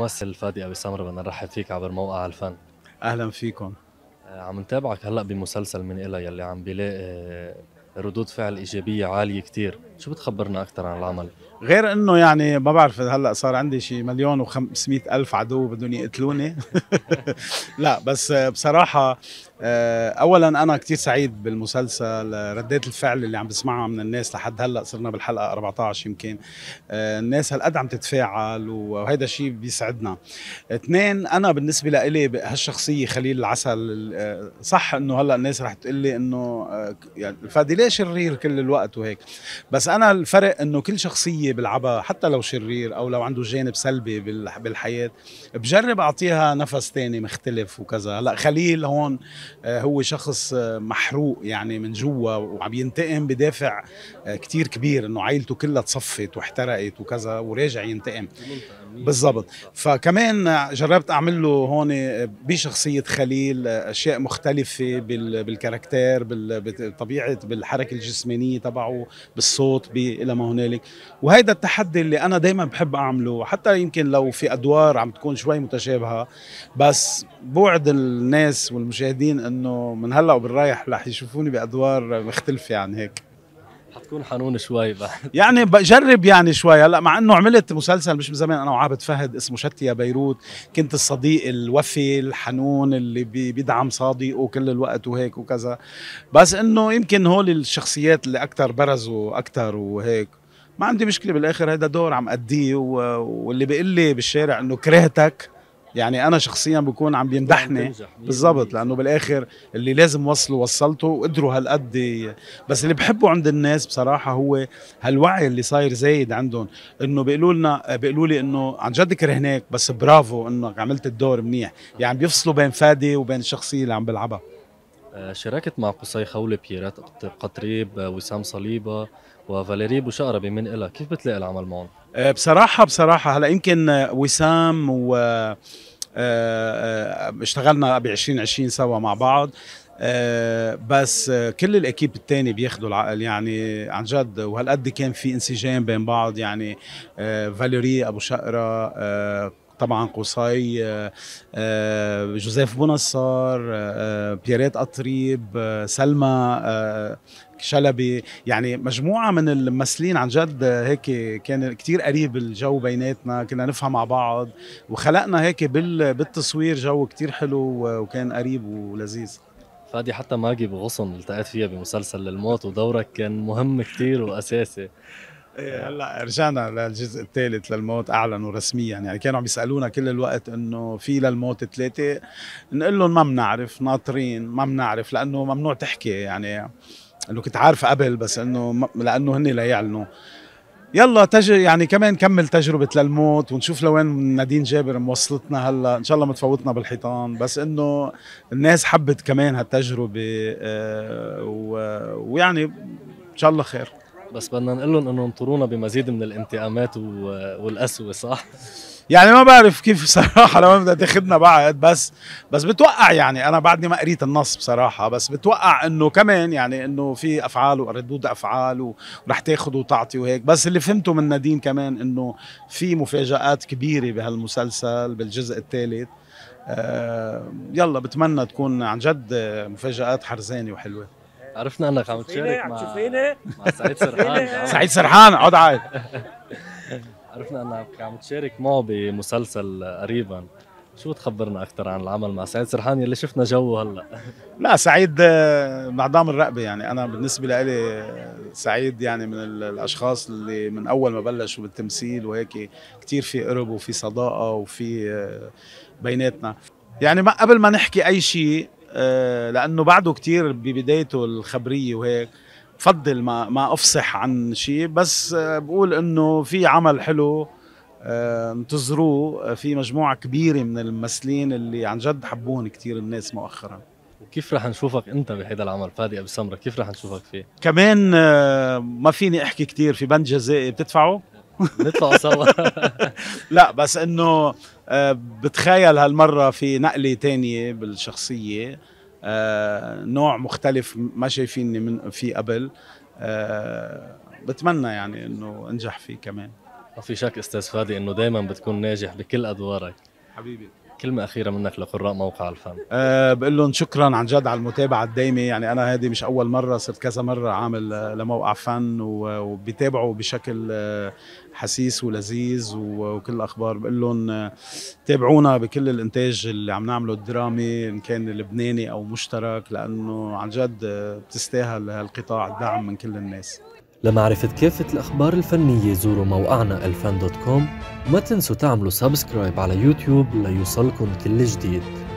الممثل فادي ابي سمره بدنا نرحب فيك عبر موقع الفن اهلا فيكم آه، عم نتابعك هلا بمسلسل من إلها يلي عم بيلاقي ردود فعل ايجابيه عاليه كثير شو بتخبرنا اكثر عن العمل غير انه يعني ما بعرف هلا صار عندي شي مليون و500 الف عدو بدهم يقتلوني لا بس بصراحه آه، اولا انا كثير سعيد بالمسلسل ردات الفعل اللي عم بسمعها من الناس لحد هلا صرنا بالحلقه 14 يمكن آه، الناس هالقد عم تتفاعل وهيدا الشيء بيسعدنا اثنين انا بالنسبه لإلي هالشخصيه خليل العسل آه، صح انه هلا الناس رح تقول لي انه يعني الفادي ليش شرير كل الوقت وهيك بس انا الفرق انه كل شخصيه ايجابيه بلعبها حتى لو شرير او لو عنده جانب سلبي بالحياه بجرب اعطيها نفس تاني مختلف وكذا هلا خليل هون آه، هو شخص آه، محروق يعني من جوا وعم ينتقم بدافع آه، كتير كبير انه عائلته كلها تصفت واحترقت وكذا وراجع ينتقم بالضبط فكمان جربت اعمل له هون بشخصيه خليل اشياء مختلفه بالكاركتير بطبيعه بالحركه الجسمانيه تبعه بالصوت الى ما هنالك وهي هيدا التحدي اللي انا دائما بحب اعمله حتى يمكن لو في ادوار عم تكون شوي متشابهه بس بوعد الناس والمشاهدين انه من هلا وبالرايح رح يشوفوني بادوار مختلفه عن يعني هيك حتكون حنون شوي بعد يعني بجرب يعني شوي هلا مع انه عملت مسلسل مش من زمان انا وعابد فهد اسمه شتي يا بيروت كنت الصديق الوفي الحنون اللي بيدعم صديقه كل الوقت وهيك وكذا بس انه يمكن هول الشخصيات اللي اكثر برزوا اكثر وهيك ما عندي مشكله بالاخر هذا دور عم اديه واللي بيقول لي بالشارع انه كرهتك يعني انا شخصيا بكون عم بيمدحني بالضبط لانه بالاخر اللي لازم وصله وصلته وقدروا هالقد بس اللي بحبه عند الناس بصراحه هو هالوعي اللي صاير زايد عندهم انه بيقولوا لنا بيقولوا لي انه عن جد كرهناك بس برافو انك عملت الدور منيح يعني بيفصلوا بين فادي وبين الشخصيه اللي عم بلعبها آه، شاركت مع قصي خولي بيرات قطريب آه، وسام صليبة وفاليري بوشقره بمن إلها كيف بتلاقي العمل معهم؟ آه، بصراحة بصراحة هلا يمكن وسام و اشتغلنا ب 2020 سوا مع بعض بس كل الاكيب الثاني بياخذوا العقل يعني عن جد وهالقد كان في انسجام بين بعض يعني فاليري ابو شقره طبعا قصي آه، آه، جوزيف بونصار آه، بيريت أطريب سلمى شلبي يعني مجموعة من الممثلين عن جد هيك كان كتير قريب الجو بيناتنا كنا نفهم مع بعض وخلقنا هيك بالتصوير جو كتير حلو وكان قريب ولذيذ فادي حتى ماجي بغصن التقيت فيها بمسلسل للموت ودورك كان مهم كتير وأساسي إيه،, ايه هلا رجعنا للجزء الثالث للموت اعلنوا رسميا يعني كانوا عم يسالونا كل الوقت انه في للموت ثلاثه نقول لهم ما بنعرف ناطرين ما بنعرف لانه ممنوع تحكي يعني انه كنت عارف قبل بس انه لانه هن لا يعلنوا يلا تج يعني كمان كمل تجربة للموت ونشوف لوين نادين جابر موصلتنا هلا ان شاء الله ما تفوتنا بالحيطان بس انه الناس حبت كمان هالتجربة آه، ويعني ان شاء الله خير بس بدنا نقول لهم انه انطرونا بمزيد من الانتقامات والقسوه صح؟ يعني ما بعرف كيف صراحه لو بدها تاخذنا بعد بس بس بتوقع يعني انا بعدني ما قريت النص بصراحه بس بتوقع انه كمان يعني انه في افعال وردود افعال ورح تاخذ وتعطي وهيك بس اللي فهمته من نادين كمان انه في مفاجات كبيره بهالمسلسل بالجزء الثالث آه، يلا بتمنى تكون عن جد مفاجات حرزانه وحلوه عرفنا انك عم تشارك مع تشوفيني مع سعيد سرحان سعيد سرحان اقعد عايد عرفنا انك عم تشارك معه بمسلسل قريبا شو تخبرنا اكثر عن العمل مع سعيد سرحان يلي شفنا جوه هلا لا سعيد آه، معدام الرقبه يعني انا بالنسبه لي آه، سعيد يعني من الاشخاص اللي من اول ما بلشوا بالتمثيل وهيك كثير في قرب وفي صداقه وفي آه، بيناتنا يعني ما قبل ما نحكي اي شيء آه، لانه بعده كتير ببدايته الخبريه وهيك بفضل ما ما افصح عن شيء بس آه، بقول انه في عمل حلو آه، انتظروه في مجموعه كبيره من الممثلين اللي عن جد حبوهم كثير الناس مؤخرا وكيف رح نشوفك انت بهيدا العمل فادي ابو سمره كيف رح نشوفك فيه كمان ما فيني احكي كثير في بند جزائي بتدفعوا نطلع سوا لا بس انه آه، بتخيل هالمرة في نقلة تانية بالشخصية آه، نوع مختلف ما شايفيني من فيه قبل آه، بتمنى يعني انه انجح فيه كمان ما في شك استاذ فادي انه دائما بتكون ناجح بكل ادوارك حبيبي كلمة أخيرة منك لقراء موقع الفن أه بقول لهم شكرا عن جد على المتابعة الدايمة يعني أنا هذه مش أول مرة صرت كذا مرة عامل آه، لموقع فن وبيتابعوا بشكل آه، حسيس ولذيذ وكل الأخبار بقول لهم آه، تابعونا بكل الإنتاج اللي عم نعمله الدرامي إن كان لبناني أو مشترك لأنه عن جد بتستاهل هالقطاع الدعم من كل الناس لمعرفة كافة الأخبار الفنية زوروا موقعنا الفان دوت كوم وما تنسوا تعملوا سبسكرايب على يوتيوب ليوصلكم كل جديد